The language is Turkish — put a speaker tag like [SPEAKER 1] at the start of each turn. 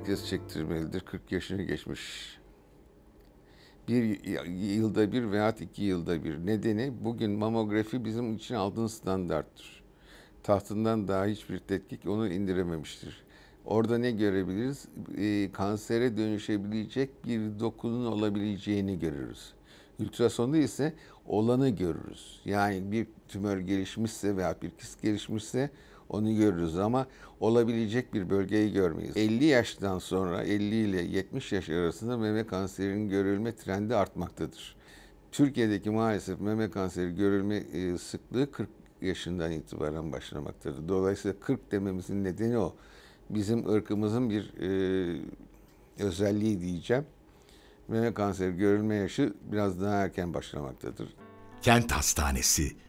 [SPEAKER 1] bir kez çektirmelidir. 40 yaşını geçmiş. Bir yılda bir veya iki yılda bir. Nedeni bugün mamografi bizim için altın standarttır. Tahtından daha hiçbir tetkik onu indirememiştir. Orada ne görebiliriz? E, kansere dönüşebilecek bir dokunun olabileceğini görürüz. Ultrasonda ise olanı görürüz. Yani bir tümör gelişmişse veya bir kist gelişmişse onu görürüz ama olabilecek bir bölgeyi görmeyiz. 50 yaştan sonra 50 ile 70 yaş arasında meme kanserinin görülme trendi artmaktadır. Türkiye'deki maalesef meme kanseri görülme e, sıklığı 40 yaşından itibaren başlamaktadır. Dolayısıyla 40 dememizin nedeni o bizim ırkımızın bir e, özelliği diyeceğim. Meme kanseri görülme yaşı biraz daha erken başlamaktadır.
[SPEAKER 2] Kent Hastanesi